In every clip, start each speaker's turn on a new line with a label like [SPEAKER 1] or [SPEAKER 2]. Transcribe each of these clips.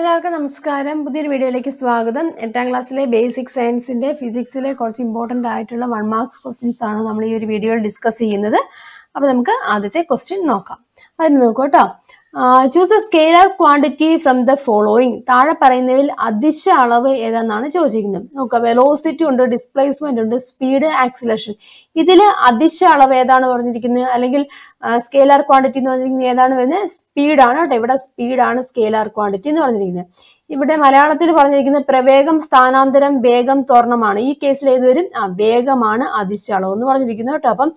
[SPEAKER 1] എല്ലാവർക്കും നമസ്കാരം പുതിയൊരു വീഡിയോയിലേക്ക് സ്വാഗതം എട്ടാം ക്ലാസ്സിലെ ബേസിക് സയൻസിൻ്റെ ഫിസിക്സിലെ കുറച്ച് ഇമ്പോർട്ടൻ്റ് ആയിട്ടുള്ള വൺ മാർക്ക് ക്വസ്റ്റ്യൻസ് ആണ് നമ്മൾ ഈ ഒരു വീഡിയോയിൽ ഡിസ്കസ് ചെയ്യുന്നത് അപ്പോൾ നമുക്ക് ആദ്യത്തെ ക്വസ്റ്റ്യൻ നോക്കാം അതിന് നോക്കൂ കേട്ടോ choose a scalar quantity from the following താഴെ പറയുന്നതിൽ അതിശ അളവ് ഏതെന്നാണ് ചോദിക്കുന്നത് നോക്കുക വെലോസിറ്റി ഉണ്ട് ഡിസ്പ്ലേസ്മെന്റ് ഉണ്ട് സ്പീഡ് ആക്സിലേഷൻ ഇതിൽ അതിശ അളവ് ഏതാണ് പറഞ്ഞിരിക്കുന്നത് അല്ലെങ്കിൽ ആർ ക്വാണ്ടിറ്റി എന്ന് പറഞ്ഞിരിക്കുന്നത് ഏതാണ് വരുന്നത് സ്പീഡാണ് കേട്ടോ ഇവിടെ സ്പീഡാണ് ആർ ക്വാണ്ടിറ്റി എന്ന് പറഞ്ഞിരിക്കുന്നത് ഇവിടെ മലയാളത്തിൽ പറഞ്ഞിരിക്കുന്നത് പ്രവേഗം സ്ഥാനാന്തരം വേഗം ത്വരണമാണ് ഈ കേസിൽ ഏത് വരും ആ വേഗമാണ് അതിശ അളവ് എന്ന് പറഞ്ഞിരിക്കുന്നത് കേട്ടോ അപ്പം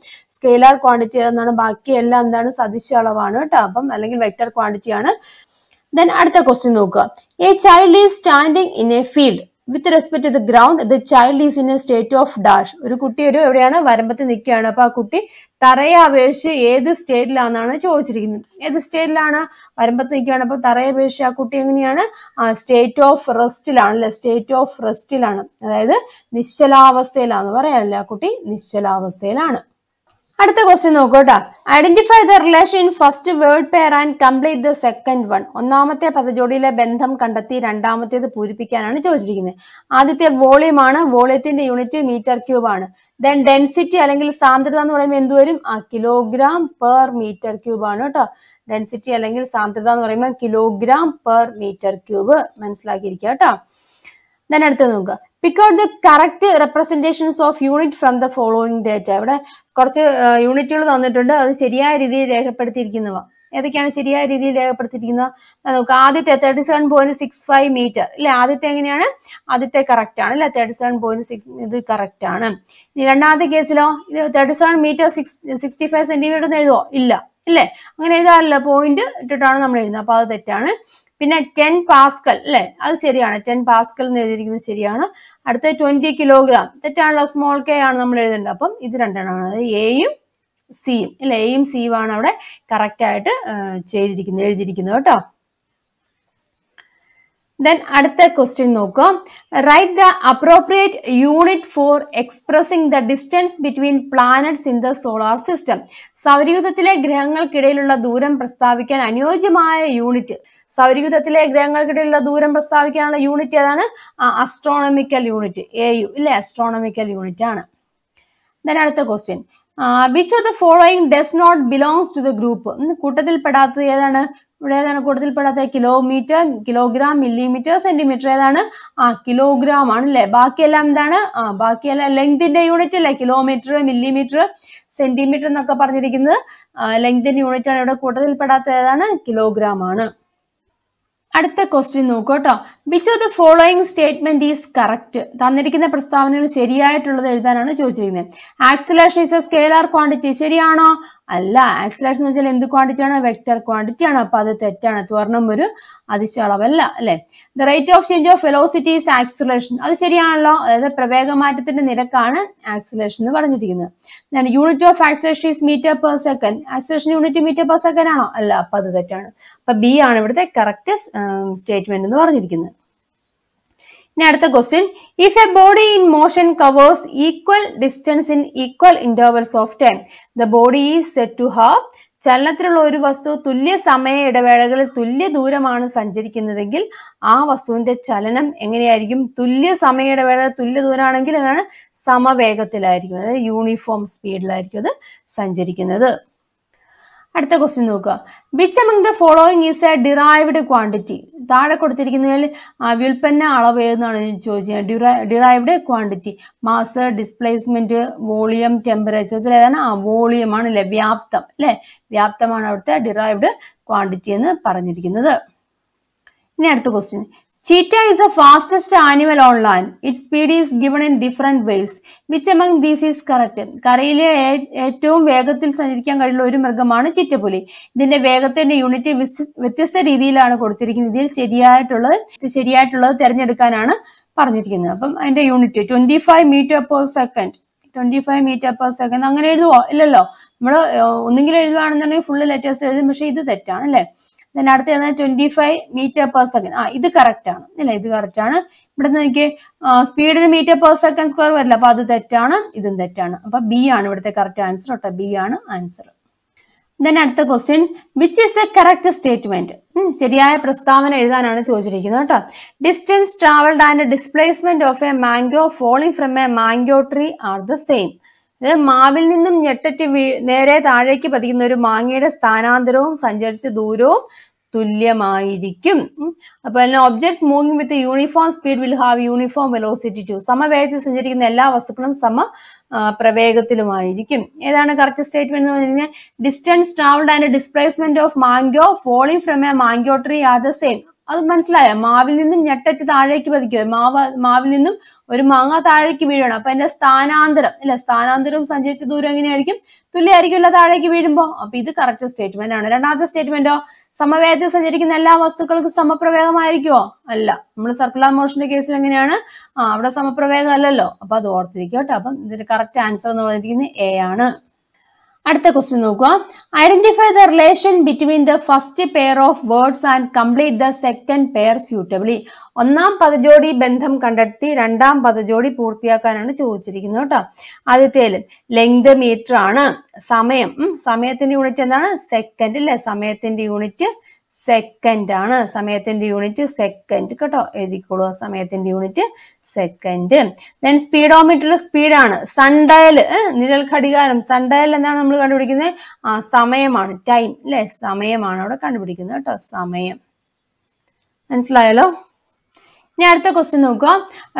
[SPEAKER 1] ആർ ക്വാണ്ടിറ്റി ഏതെന്നാണ് ബാക്കി എല്ലാം എന്താണ് സദിശ അളവാണ് കേട്ടോ അപ്പം അല്ലെങ്കിൽ വെക്ടർ ലിറ്റർ ക്വാണ്ടിറ്റി ആണ് ദെൻ അടുത്ത ക്വസ്റ്റ്യൻ നോക്കുക a child is standing in a field with respect to the ground the child is in a state of dash ഒരു കുട്ടി ഒരു എവിടെയാണ് വരമ്പത്ത് നിൽക്കുകയാണ് അപ്പൊ ആ കുട്ടി തറയെ അപേക്ഷിച്ച് ഏത് സ്റ്റേറ്റിലാണെന്നാണ് ചോദിച്ചിരിക്കുന്നത് ഏത് സ്റ്റേറ്റിലാണ് വരമ്പത്ത് നിൽക്കുകയാണ് അപ്പൊ തറയെ അപേക്ഷിച്ച് ആ കുട്ടി എങ്ങനെയാണ് ആ സ്റ്റേറ്റ് ഓഫ് റെസ്റ്റിലാണ് അല്ലെ സ്റ്റേറ്റ് ഓഫ് റെസ്റ്റിലാണ് അതായത് നിശ്ചലാവസ്ഥയിലാണെന്ന് പറയാനല്ലേ ആ കുട്ടി നിശ്ചലാവസ്ഥയിലാണ് അടുത്ത ക്വസ്റ്റ്യൻ നോക്കോട്ടോ identify the relation in first word pair and complete the second one ഒന്നാമത്തെ പദജോടിയിലെ ബന്ധം കണ്ടെത്തി രണ്ടാമത്തേത് പൂരിപ്പിക്കാനാണ് ചോദിച്ചിരിക്കുന്നത് ആദ്യത്തെ വോളിയം ആണ് വോളിയത്തിന്റെ യൂണിറ്റ് മീറ്റർ ക്യൂബ് ആണ് ദെൻ ഡെൻസിറ്റി അല്ലെങ്കിൽ സാന്ദ്രത എന്ന് പറയുമ്പോൾ എന്തുവരും ആ കിലോഗ്രാം പെർ മീറ്റർ ക്യൂബ് ആണ് കേട്ടോ ഡെൻസിറ്റി അല്ലെങ്കിൽ സാന്ദ്രത എന്ന് പറയുമ്പോൾ കിലോഗ്രാം പെർ മീറ്റർ ക്യൂബ് മനസ്സിലാക്കിയിരിക്കുക കേട്ടോ ദെൻ അടുത്ത് നോക്കുക pick out the correct representations of unit from the following data ഇവിടെ കുറച്ച് യൂണിറ്റുകൾ തന്നിട്ടുണ്ട് അത് ശരിയായ രീതിയിൽ രേഖപ്പെടുത്തിയിരിക്കുന്നവ ഏതൊക്കെയാണ് ശരിയായ രീതിയിൽ രേഖപ്പെടുത്തിയിരിക്കുന്നത് നമുക്ക് ആദ്യത്തെ thirty seven point six five metre അല്ലെ ആദ്യത്തെ എങ്ങനെയാണ് ആദ്യത്തെ കറക്റ്റ് ആണ് അല്ലെ തേർട്ടി സെവൻ പോയിന്റ് സിക്സ് ഇത് കറക്റ്റ് ആണ് രണ്ടാമത്തെ കേസിലോ ഇത് thirty seven metre six sixty five centimetre എന്ന് എഴുതുമോ ഇല്ല അല്ലേ അങ്ങനെ എഴുതാറില്ല പോയിന്റ് ഇട്ടിട്ടാണ് നമ്മൾ എഴുതുന്നത് അപ്പോൾ അത് തെറ്റാണ് പിന്നെ ടെൻ പാസ്കൽ അല്ലെ അത് ശരിയാണ് ടെൻ പാസ്കൽ എന്ന് എഴുതിയിരിക്കുന്നത് ശരിയാണ് അടുത്ത ട്വന്റി കിലോഗ്രാം തെറ്റാണല്ലോ സ്മോൾ കെ ആണ് നമ്മൾ എഴുതേണ്ടത് അപ്പം ഇത് രണ്ടെണ്ണമാണ് അത് എയും സിയും അല്ലെ എയും സിയും ആണ് അവിടെ കറക്റ്റായിട്ട് ചെയ്തിരിക്കുന്നത് എഴുതിയിരിക്കുന്നത് കേട്ടോ ദെൻ അടുത്ത ക്വസ്റ്റ്യൻ നോക്കുക write the appropriate unit for expressing the distance between planets in the solar system സൗരയൂഥത്തിലെ ഗ്രഹങ്ങൾക്കിടയിലുള്ള ദൂരം പ്രസ്താവിക്കാൻ അനുയോജ്യമായ യൂണിറ്റ് സൗരയൂഥത്തിലെ ഗ്രഹങ്ങൾക്കിടയിലുള്ള ദൂരം പ്രസ്താവിക്കാനുള്ള യൂണിറ്റ് ഏതാണ് അസ്ട്രോണമിക്കൽ യൂണിറ്റ് എ യു ഇല്ലേ അസ്ട്രോണമിക്കൽ യൂണിറ്റ് ആണ് ദെൻ അടുത്ത question which of the following does not belongs to the group കൂട്ടത്തിൽപ്പെടാത്തത് ഏതാണ് ഇവിടെ ഏതാണ് പെടാത്ത കിലോമീറ്റർ കിലോഗ്രാം മില്ലിമീറ്റർ സെന്റിമീറ്റർ ഏതാണ് ആ കിലോഗ്രാം ആണ് അല്ലെ ബാക്കിയെല്ലാം എന്താണ് ആ ബാക്കിയെല്ലാം ലെങ്തിന്റെ യൂണിറ്റ് അല്ലെ കിലോമീറ്റർ മില്ലിമീറ്റർ സെന്റിമീറ്റർ എന്നൊക്കെ പറഞ്ഞിരിക്കുന്നത് ലെങ്തിന്റെ യൂണിറ്റ് ആണ് ഇവിടെ പെടാത്ത ഏതാണ് കിലോഗ്രാം ആണ് അടുത്ത ക്വസ്റ്റ്യൻ നോക്കൂ കേട്ടോ which of the following statement is correct തന്നിരിക്കുന്ന പ്രസ്താവനകൾ ശരിയായിട്ടുള്ളത് എഴുതാനാണ് ചോദിച്ചിരിക്കുന്നത് acceleration is a scalar quantity ശരിയാണോ അല്ല ആക്സിലേഷൻ എന്ന് വെച്ചാൽ എന്ത് ക്വാണ്ടിറ്റി ആണ് വെക്ടർ ക്വാണ്ടിറ്റി ആണ് അപ്പൊ അത് തെറ്റാണ് തുറന്നും ഒരു അതിശളവല്ല അല്ലെ the rate of change of velocity is acceleration അത് ശരിയാണല്ലോ അതായത് മാറ്റത്തിന്റെ നിരക്കാണ് ആക്സിലേഷൻ എന്ന് പറഞ്ഞിരിക്കുന്നത് unit of acceleration is metre per second acceleration unit metre per second ആണോ അല്ല അപ്പൊ അത് തെറ്റാണ് അപ്പൊ ബി ആണ് ഇവിടുത്തെ കറക്റ്റ് സ്റ്റേറ്റ്മെന്റ് എന്ന് പറഞ്ഞിരിക്കുന്നത് ഇനി അടുത്ത question if a body in motion covers equal distance in equal intervals of time the body is set to have ചലനത്തിലുള്ള ഒരു വസ്തു തുല്യ സമയ ഇടവേളകളിൽ തുല്യ ദൂരമാണ് സഞ്ചരിക്കുന്നതെങ്കിൽ ആ വസ്തുവിന്റെ ചലനം എങ്ങനെയായിരിക്കും തുല്യ സമയ ഇടവേള തുല്യ ദൂരമാണെങ്കിൽ അതാണ് സമവേഗത്തിലായിരിക്കും അതായത് യൂണിഫോം സ്പീഡിലായിരിക്കും അത് സഞ്ചരിക്കുന്നത് അടുത്ത ക്വസ്റ്റ്യൻ നോക്കുക which among the following is a derived quantity താഴെ കൊടുത്തിരിക്കുന്നതിൽ വ്യുൽപ്പന്ന അളവ് ഏതെന്നാണ് ചോദിച്ചത് derived quantity mass displacement volume temperature ഇതിൽ ഏതാണ് ആ ആണ് അല്ലെ വ്യാപ്തം അല്ലെ വ്യാപ്തമാണ് അവിടുത്തെ ഡിറൈവ്ഡ് ക്വാണ്ടിറ്റി എന്ന് പറഞ്ഞിരിക്കുന്നത് ഇനി അടുത്ത question Cheetah is the fastest animal online. Its speed is given in different ways which among these is correct? കരയിലെ ഏറ്റവും വേഗത്തിൽ സഞ്ചരിക്കാൻ കഴിയുള്ള ഒരു മൃഗമാണ് ചിറ്റപ്പുലി ഇതിന്റെ വേഗത്തിന്റെ യൂണിറ്റ് വ്യത്യസ്ത രീതിയിലാണ് കൊടുത്തിരിക്കുന്നത് ഇതിൽ ശരിയായിട്ടുള്ളത് ശരിയായിട്ടുള്ളത് തിരഞ്ഞെടുക്കാനാണ് പറഞ്ഞിരിക്കുന്നത് അപ്പം അതിന്റെ unit twenty five metre per second twenty five metre per second അങ്ങനെ എഴുതുവോ ഇല്ലല്ലോ നമ്മൾ ഒന്നുകിൽ എഴുതുകയാണെന്നുണ്ടെങ്കിൽ ഫുള്ള് ലെറ്റേഴ്സ് എഴുതും പക്ഷെ ഇത് തെറ്റാണ് അല്ലേ ദെൻ അടുത്ത twenty five metre per second ആ ഇത് കറക്റ്റ് ആണ് ഇല്ല ഇത് കറക്റ്റ് ആണ് ഇവിടെ നിന്ന് എനിക്ക് സ്പീഡിന് മീറ്റർ പെർ സെക്കൻഡ് സ്ക്വയർ വരില്ല അപ്പൊ അത് തെറ്റാണ് ഇതും തെറ്റാണ് അപ്പൊ ബി ആണ് ഇവിടുത്തെ കറക്റ്റ് ആൻസർ കേട്ടോ ബി ആണ് ആൻസർ ദെൻ അടുത്ത question which is a correct statement ശരിയായ പ്രസ്താവന എഴുതാനാണ് ചോദിച്ചിരിക്കുന്നത് കേട്ടോ distance travelled and displacement of a mango falling from a mango tree are the same മാവിൽ നിന്നും ഞെട്ടറ്റ് വീ നേരെ താഴേക്ക് പതിക്കുന്ന ഒരു മാങ്ങയുടെ സ്ഥാനാന്തരവും സഞ്ചരിച്ച ദൂരവും തുല്യമായിരിക്കും അപ്പൊ objects moving with uniform speed will have uniform velocity too സമവേഗത്തിൽ സഞ്ചരിക്കുന്ന എല്ലാ വസ്തുക്കളും സമ പ്രവേഗത്തിലുമായിരിക്കും ഏതാണ് കറക്റ്റ് സ്റ്റേറ്റ്മെന്റ് എന്ന് കഴിഞ്ഞാൽ distance travelled and displacement of mango falling from a mango tree are the same അത് മനസ്സിലായോ മാവിൽ നിന്നും ഞെട്ടറ്റ് താഴേക്ക് പതിക്കുക മാവ് മാവിൽ നിന്നും ഒരു മാങ്ങ താഴേക്ക് വീഴണം അപ്പൊ എന്റെ സ്ഥാനാന്തരം അല്ലെ സ്ഥാനാന്തരവും സഞ്ചരിച്ച ദൂരം എങ്ങനെയായിരിക്കും തുല്യമായിരിക്കുമല്ലോ താഴേക്ക് വീഴുമ്പോൾ അപ്പൊ ഇത് കറക്റ്റ് സ്റ്റേറ്റ്മെന്റ് ആണ് രണ്ടാമത്തെ സ്റ്റേറ്റ്മെന്റോ സമവേദത്തിൽ സഞ്ചരിക്കുന്ന എല്ലാ വസ്തുക്കൾക്കും സമപ്രവേഗമായിരിക്കുമോ അല്ല നമ്മൾ സർക്കുലർ മോഷന്റെ കേസിൽ എങ്ങനെയാണ് ആ അവിടെ സമപ്രവേഗം അല്ലല്ലോ അപ്പൊ അത് ഓർത്തിരിക്കും കേട്ടോ അപ്പം ഇതിന്റെ കറക്റ്റ് ആൻസർ എന്ന് പറഞ്ഞിരിക്കുന്നത് എ ആണ് അടുത്ത ക്വസ്റ്റ്യൻ നോക്കുക identify the relation between the first pair of words and complete the second pair suitably ഒന്നാം പദജോടി ബന്ധം കണ്ടെത്തി രണ്ടാം പദജോടി പൂർത്തിയാക്കാനാണ് ചോദിച്ചിരിക്കുന്നത് കേട്ടോ ആദ്യത്തേല് ലെങ്ത് മീറ്റർ ആണ് സമയം സമയത്തിന്റെ യൂണിറ്റ് എന്താണ് സെക്കൻഡ് അല്ലെ സമയത്തിന്റെ യൂണിറ്റ് സെക്കൻഡ് ആണ് സമയത്തിന്റെ യൂണിറ്റ് സെക്കൻഡ് കേട്ടോ എഴുതിക്കോളൂ സമയത്തിന്റെ യൂണിറ്റ് സെക്കൻഡ് ദെൻ സ്പീഡോമീറ്ററിൽ സ്പീഡാണ് സൺഡയൽ നിഴൽ ഘടികാരം സൺഡയൽ എന്നാണ് നമ്മൾ കണ്ടുപിടിക്കുന്നത് ആ സമയമാണ് ടൈം അല്ലെ സമയമാണ് അവിടെ കണ്ടുപിടിക്കുന്നത് കേട്ടോ സമയം മനസ്സിലായല്ലോ ഇനി അടുത്ത ക്വസ്റ്റ്യൻ നോക്കുക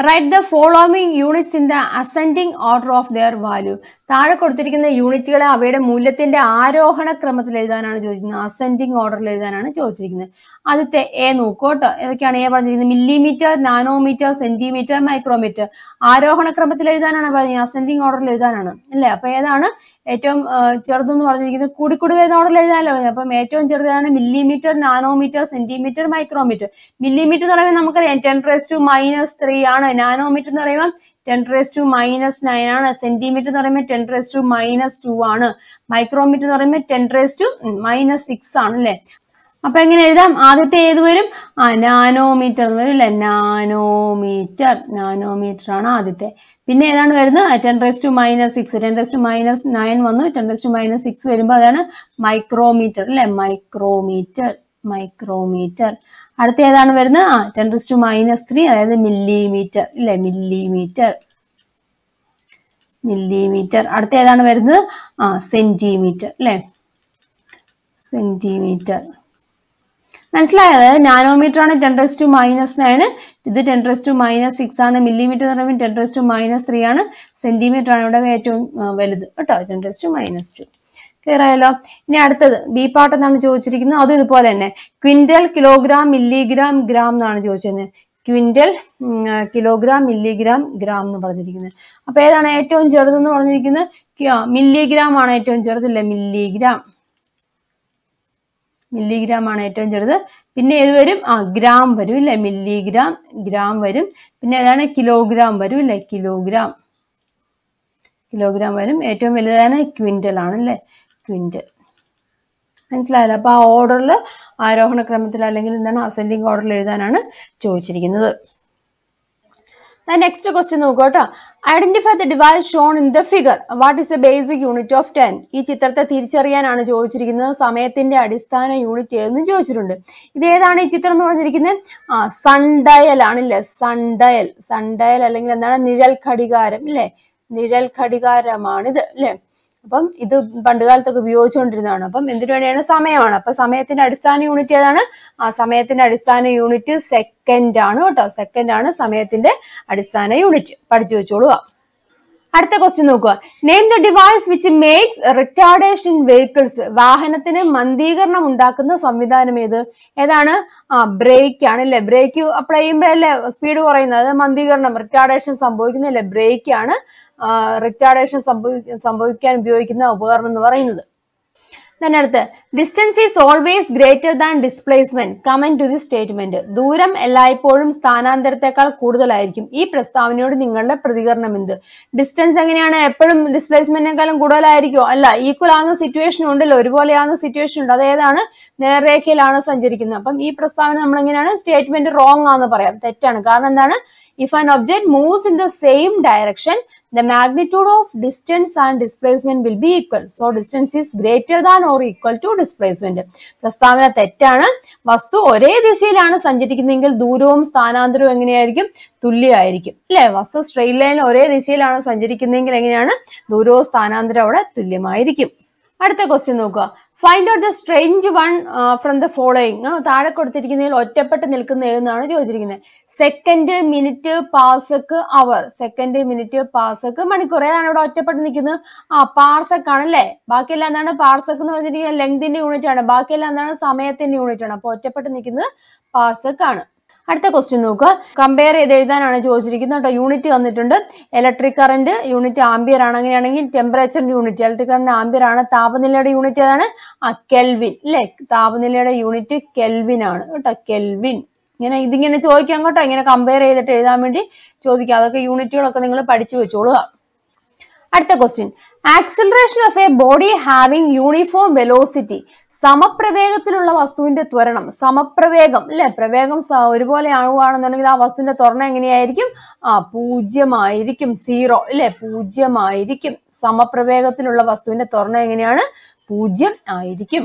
[SPEAKER 1] write the following units in the ascending order of their value താഴെ കൊടുത്തിരിക്കുന്ന യൂണിറ്റുകളെ അവയുടെ മൂല്യത്തിന്റെ ആരോഹണ ക്രമത്തിൽ എഴുതാനാണ് ചോദിച്ചിരുന്നത് അസെൻഡിങ് ഓർഡറിൽ എഴുതാനാണ് ചോദിച്ചിരിക്കുന്നത് ആദ്യത്തെ എ നോക്കോട്ടോ കേട്ടോ ഏതൊക്കെയാണ് എ പറഞ്ഞിരിക്കുന്നത് മില്ലിമീറ്റർ നാനോമീറ്റർ സെന്റിമീറ്റർ മൈക്രോമീറ്റർ ആരോഹണ ക്രമത്തിൽ എഴുതാനാണ് പറഞ്ഞത് അസെൻഡിങ് ഓർഡറിൽ എഴുതാനാണ് അല്ലേ അപ്പൊ ഏതാണ് ഏറ്റവും ചെറുതെന്ന് പറഞ്ഞിരിക്കുന്നത് കൂടിക്കൂടി വരുന്ന ഓർഡറിൽ എഴുതാനല്ലോ അപ്പം ഏറ്റവും ചെറുതാണ് millimetre nanometre centimetre micrometre millimetre എന്ന് പറയുമ്പോൾ നമുക്കറിയാം ten raise to minus three ആണ് നാനോമീറ്റർ എന്ന് പറയുമ്പോൾ ten raise to minus nine ആണ് സെന്റിമീറ്റർ എന്ന് പറയുമ്പോൾ ten raise to minus two ആണ് മൈക്രോമീറ്റർ എന്ന് പറയുമ്പോൾ ten raise to minus six ആണ് അല്ലേ അപ്പൊ എങ്ങനെ എഴുതാം ആദ്യത്തെ ഏത് വരും ആ നാനോമീറ്റർ എന്ന് വരും അല്ലെ നാനോമീറ്റർ നാനോമീറ്റർ ആണ് ആദ്യത്തെ പിന്നെ ഏതാണ് വരുന്നത് ten raise to minus six ten raise to minus nine വന്നു ten raise to minus six വരുമ്പോൾ അതാണ് മൈക്രോമീറ്റർ അല്ലെ മൈക്രോമീറ്റർ മൈക്രോമീറ്റർ അടുത്ത ഏതാണ് വരുന്നത് ആ ten raise to minus three അതായത് മില്ലിമീറ്റർ ഇല്ലേ മില്ലിമീറ്റർ മില്ലിമീറ്റർ അടുത്ത ഏതാണ് വരുന്നത് ആ സെന്റിമീറ്റർ അല്ലെ സെന്റിമീറ്റർ മനസ്സിലായത് നാനോമീറ്റർ ആണ് ten raise to minus nine ഇത് ten raise to minus six ആണ് മില്ലിമീറ്റർ എന്ന് പറയുമ്പോൾ ten raise to minus three ആണ് സെന്റിമീറ്റർ ആണ് ഇവിടെ ഏറ്റവും വലുത് കേട്ടോ ten raise to minus two ആയല്ലോ ഇനി അടുത്തത് ബി പാർട്ട് എന്നാണ് ചോദിച്ചിരിക്കുന്നത് അതും ഇതുപോലെ തന്നെ ക്വിന്റൽ കിലോഗ്രാം മില്ലിഗ്രാം ഗ്രാം എന്നാണ് ചോദിച്ചിരുന്നത് ക്വിന്റൽ കിലോഗ്രാം മില്ലിഗ്രാം ഗ്രാം എന്ന് പറഞ്ഞിരിക്കുന്നത് അപ്പൊ ഏതാണ് ഏറ്റവും ചെറുതെന്ന് പറഞ്ഞിരിക്കുന്നത് മില്ലിഗ്രാം ആണ് ഏറ്റവും ചെറുതല്ലേ മില്ലിഗ്രാം മില്ലിഗ്രാം ആണ് ഏറ്റവും ചെറുത് പിന്നെ ഏത് വരും ആ ഗ്രാം വരും ഇല്ലേ മില്ലിഗ്രാം ഗ്രാം വരും പിന്നെ ഏതാണ് കിലോഗ്രാം വരും ഇല്ലേ കിലോഗ്രാം കിലോഗ്രാം വരും ഏറ്റവും വലുതാണ് ക്വിൻ്റൽ ആണല്ലേ ക്വിൻറ്റ് മനസ്സിലായല്ലോ അപ്പോൾ ആ ഓർഡറിൽ ആരോഹണ ക്രമത്തിൽ അല്ലെങ്കിൽ എന്താണ് അസെൻഡിങ് ഓർഡറിൽ എഴുതാനാണ് ചോദിച്ചിരിക്കുന്നത് നെക്സ്റ്റ് ക്വസ്റ്റ്യൻ നോക്കുക കേട്ടോ identify the device shown in the figure what is a basic unit of ten ഈ ചിത്രത്തെ തിരിച്ചറിയാനാണ് ചോദിച്ചിരിക്കുന്നത് സമയത്തിന്റെ അടിസ്ഥാന യൂണിറ്റ് ഏതെന്ന് ചോദിച്ചിട്ടുണ്ട് ഇത് ഏതാണ് ഈ ചിത്രം എന്ന് പറഞ്ഞിരിക്കുന്നത് ആ സൺഡയൽ ആണല്ലേ സൺഡയൽ സൺഡയൽ അല്ലെങ്കിൽ എന്താണ് നിഴൽ ഘടികാരം അല്ലേ നിഴൽ ഘടികാരമാണിത് അല്ലേ അപ്പം ഇത് കാലത്തൊക്കെ ഉപയോഗിച്ചുകൊണ്ടിരുന്നതാണ് അപ്പം എന്തിനു വേണ്ടിയാണ് സമയമാണ് അപ്പൊ സമയത്തിന്റെ അടിസ്ഥാന യൂണിറ്റ് ഏതാണ് ആ സമയത്തിന്റെ അടിസ്ഥാന യൂണിറ്റ് സെക്കൻഡ് ആണ് കേട്ടോ സെക്കൻഡ് ആണ് സമയത്തിന്റെ അടിസ്ഥാന യൂണിറ്റ് പഠിച്ചു വെച്ചോളൂ അടുത്ത ക്വസ്റ്റ്യൻ നോക്കുക name the device which makes retardation in vehicles വാഹനത്തിന് മന്ദീകരണം ഉണ്ടാക്കുന്ന സംവിധാനം ഏത് ഏതാണ് ആ ബ്രേക്ക് ആണ് അല്ലെ ബ്രേക്ക് അപ്ലൈ ചെയ്യുമ്പോഴല്ലേ സ്പീഡ് കുറയുന്നത് മന്ദീകരണം റിട്ടാർഡേഷൻ സംഭവിക്കുന്ന അല്ലെ ബ്രേക്ക് ആണ് റിട്ടാർഡേഷൻ സംഭവിക്കാൻ ഉപയോഗിക്കുന്ന ഉപകരണം എന്ന് പറയുന്നത് തന്നെ അടുത്ത് distance is always greater than displacement comment to the statement ദൂരം എല്ലായ്പ്പോഴും സ്ഥാനാന്തരത്തെക്കാൾ കൂടുതലായിരിക്കും ഈ പ്രസ്താവനയോട് നിങ്ങളുടെ പ്രതികരണം എന്ത് ഡിസ്റ്റൻസ് എങ്ങനെയാണ് എപ്പോഴും ഡിസ്പ്ലേസ്മെന്റിനെക്കാളും കൂടുതലായിരിക്കും അല്ല ഈക്വൽ ആകുന്ന സിറ്റുവേഷൻ ഉണ്ടല്ലോ ഒരുപോലെയാകുന്ന സിറ്റുവേഷൻ ഉണ്ട് അതേതാണ് നേർരേഖയിലാണ് സഞ്ചരിക്കുന്നത് അപ്പം ഈ പ്രസ്താവന നമ്മൾ എങ്ങനെയാണ് സ്റ്റേറ്റ്മെന്റ് റോങ് ആണെന്ന് പറയാം തെറ്റാണ് കാരണം എന്താണ് if an object moves in the same direction the magnitude of distance and displacement will be equal so distance is greater than or equal to displacement പ്രസ്താവന തെറ്റാണ് വസ്തു ഒരേ ദിശയിലാണ് സഞ്ചരിക്കുന്നതെങ്കിൽ ദൂരവും സ്ഥാനാന്തരവും എങ്ങനെയായിരിക്കും തുല്യമായിരിക്കും അല്ലെ വസ്തു സ്ട്രെയിറ്റ് ലൈനിൽ ഒരേ ദിശയിലാണ് സഞ്ചരിക്കുന്നതെങ്കിൽ എങ്ങനെയാണ് ദൂരവും സ്ഥാനാന്തരം അവിടെ തുല്യമായിരിക്കും അടുത്ത ക്വസ്റ്റ്യൻ നോക്കുക find out the strange one from the following താഴെ കൊടുത്തിരിക്കുന്നതിൽ ഒറ്റപ്പെട്ട് നിൽക്കുന്ന ഏതെന്നാണ് ചോദിച്ചിരിക്കുന്നത് second minute pascal hour second minute pascal മണിക്കൂർ ഏതാണ് ഇവിടെ ഒറ്റപ്പെട്ട് നിൽക്കുന്നത് ആ പാർസക്ക് ആണല്ലേ ബാക്കിയെല്ലാം എന്താണ് പാർസക്ക് എന്ന് വെച്ചിരിക്കുന്നത് ലെങ്തിന്റെ യൂണിറ്റ് ആണ് ബാക്കിയെല്ലാം എന്താണ് സമയത്തിന്റെ യൂണിറ്റ് ആണ് അപ്പൊ ഒറ്റപ്പെട്ട് നിൽക്കുന്നത് പാർസക്ക് ആണ് അടുത്ത ക്വസ്റ്റ്യൻ നോക്കുക കമ്പയർ ചെയ്ത് എഴുതാനാണ് ചോദിച്ചിരിക്കുന്നത് കേട്ടോ യൂണിറ്റ് വന്നിട്ടുണ്ട് ഇലക്ട്രിക് കറണ്ട് യൂണിറ്റ് ആംബിയർ ആണ് അങ്ങനെയാണെങ്കിൽ ടെമ്പറേച്ചറിന്റെ യൂണിറ്റ് ഇലക്ട്രിക് കറണ്ട് ആംബിയർ ആണ് താപനിലയുടെ യൂണിറ്റ് ഏതാണ് കെൽവിൻ അല്ലെ താപനിലയുടെ യൂണിറ്റ് കെൽവിൻ ആണ് കേട്ടോ കെൽവിൻ ഇങ്ങനെ ഇതിങ്ങനെ ചോദിക്കാം കേട്ടോ ഇങ്ങനെ കമ്പയർ ചെയ്തിട്ട് എഴുതാൻ വേണ്ടി ചോദിക്കാം അതൊക്കെ യൂണിറ്റുകളൊക്കെ നിങ്ങൾ പഠിച്ചു വെച്ചോളുക അടുത്ത question acceleration of a body having uniform velocity സമപ്രവേഗത്തിലുള്ള വസ്തുവിന്റെ ത്വരണം സമപ്രവേഗം അല്ലെ പ്രവേഗം ഒരുപോലെ ആവുകയാണെന്നുണ്ടെങ്കിൽ ആ വസ്തുവിന്റെ ത്വരണം എങ്ങനെയായിരിക്കും ആ പൂജ്യമായിരിക്കും സീറോ അല്ലെ പൂജ്യമായിരിക്കും സമപ്രവേഗത്തിലുള്ള വസ്തുവിന്റെ ത്വരണം എങ്ങനെയാണ് പൂജ്യം ആയിരിക്കും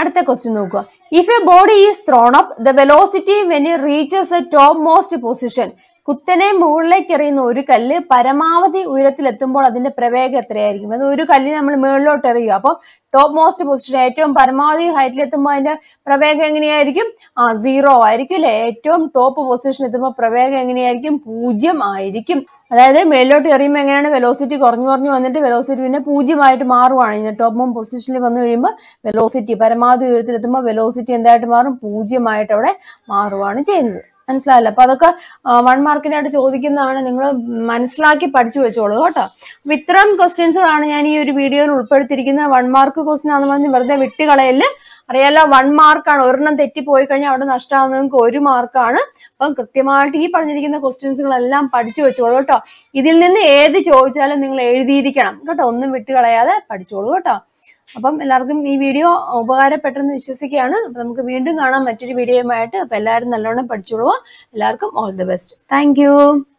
[SPEAKER 1] അടുത്ത ക്വസ്റ്റ്യൻ നോക്കുക if a body is thrown up the velocity when it reaches a top most position കുത്തനെ മുകളിലേക്ക് എറിയുന്ന ഒരു കല്ല് പരമാവധി ഉയരത്തിലെത്തുമ്പോൾ അതിന്റെ പ്രവേഗം എത്രയായിരിക്കും അത് ഒരു കല്ല് നമ്മൾ മുകളിലോട്ട് എറിയുക അപ്പോൾ ടോപ്പ് മോസ്റ്റ് പൊസിഷൻ ഏറ്റവും പരമാവധി ഹൈറ്റിൽ എത്തുമ്പോൾ അതിന്റെ പ്രവേഗം എങ്ങനെയായിരിക്കും ആ സീറോ ആയിരിക്കും അല്ലെ ഏറ്റവും ടോപ്പ് പൊസിഷൻ എത്തുമ്പോൾ പ്രവേഗം എങ്ങനെയായിരിക്കും പൂജ്യം ആയിരിക്കും അതായത് മേളിലോട്ട് എറിയുമ്പോൾ എങ്ങനെയാണ് വെലോസിറ്റി കുറഞ്ഞു കുറഞ്ഞു വന്നിട്ട് വെലോസിറ്റി പിന്നെ പൂജ്യമായിട്ട് മാറുവാണ് ഇതിന്റെ ടോപ്പ് മോം പൊസിഷനിൽ വന്നു കഴിയുമ്പോൾ വെലോസിറ്റി പരമാവധി ഉയരത്തിലെത്തുമ്പോൾ വെലോസിറ്റി എന്തായിട്ട് മാറും പൂജ്യമായിട്ട് അവിടെ മാറുവാണ് ചെയ്യുന്നത് മനസ്സിലായില്ല അപ്പൊ അതൊക്കെ വൺ മാർക്കിനായിട്ട് ചോദിക്കുന്നതാണ് നിങ്ങൾ മനസ്സിലാക്കി പഠിച്ചു വെച്ചോളൂ കേട്ടോ അപ്പൊ ഇത്തരം ക്വസ്റ്റ്യൻസുകളാണ് ഞാൻ ഈ ഒരു വീഡിയോയിൽ ഉൾപ്പെടുത്തിയിരിക്കുന്നത് വൺ മാർക്ക് ക്വസ്റ്റ്യൻ ആണെന്ന് പറഞ്ഞ് വെറുതെ വിട്ടുകളയിൽ അറിയാലോ വൺ മാർക്കാണ് ഒരെണ്ണം തെറ്റിപ്പോയി കഴിഞ്ഞാൽ അവിടെ നഷ്ടമാകുന്ന നിങ്ങൾക്ക് ഒരു മാർക്കാണ് അപ്പം കൃത്യമായിട്ട് ഈ പറഞ്ഞിരിക്കുന്ന ക്വസ്റ്റ്യൻസുകളെല്ലാം പഠിച്ചു വെച്ചോളൂ കേട്ടോ ഇതിൽ നിന്ന് ഏത് ചോദിച്ചാലും നിങ്ങൾ എഴുതിയിരിക്കണം കേട്ടോ ഒന്നും വിട്ടുകളയാതെ പഠിച്ചോളൂ കേട്ടോ അപ്പം എല്ലാവർക്കും ഈ വീഡിയോ ഉപകാരപ്പെട്ടെന്ന് വിശ്വസിക്കുകയാണ് അപ്പം നമുക്ക് വീണ്ടും കാണാം മറ്റൊരു വീഡിയോയുമായിട്ട് അപ്പം എല്ലാവരും നല്ലോണം പഠിച്ചോളുക എല്ലാവർക്കും ഓൾ ദി ബെസ്റ്റ് താങ്ക്